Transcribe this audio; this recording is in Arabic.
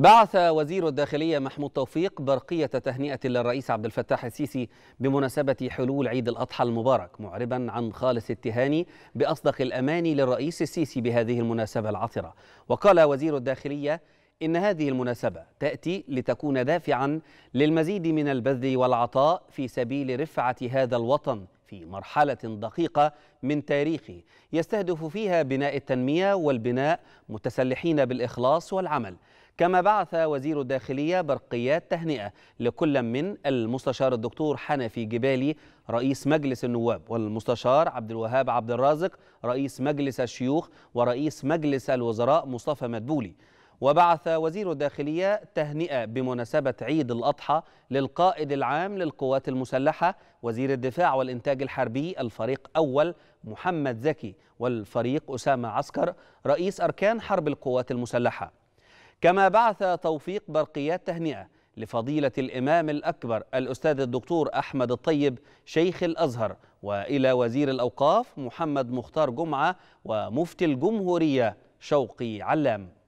بعث وزير الداخلية محمود توفيق برقية تهنئة للرئيس عبد الفتاح السيسي بمناسبة حلول عيد الأضحى المبارك معربا عن خالص التهاني بأصدق الأماني للرئيس السيسي بهذه المناسبة العطرة وقال وزير الداخلية إن هذه المناسبة تأتي لتكون دافعا للمزيد من البذل والعطاء في سبيل رفعة هذا الوطن في مرحلة دقيقة من تاريخه يستهدف فيها بناء التنمية والبناء متسلحين بالإخلاص والعمل كما بعث وزير الداخلية برقيات تهنئة لكل من المستشار الدكتور حنفي جبالي رئيس مجلس النواب والمستشار عبد الوهاب عبد الرازق رئيس مجلس الشيوخ ورئيس مجلس الوزراء مصطفى مدبولي وبعث وزير الداخلية تهنئة بمناسبة عيد الأضحى للقائد العام للقوات المسلحة وزير الدفاع والإنتاج الحربي الفريق أول محمد زكي والفريق أسامة عسكر رئيس أركان حرب القوات المسلحة كما بعث توفيق برقيات تهنئة لفضيلة الإمام الأكبر الأستاذ الدكتور أحمد الطيب شيخ الأزهر وإلى وزير الأوقاف محمد مختار جمعة ومفتي الجمهورية شوقي علام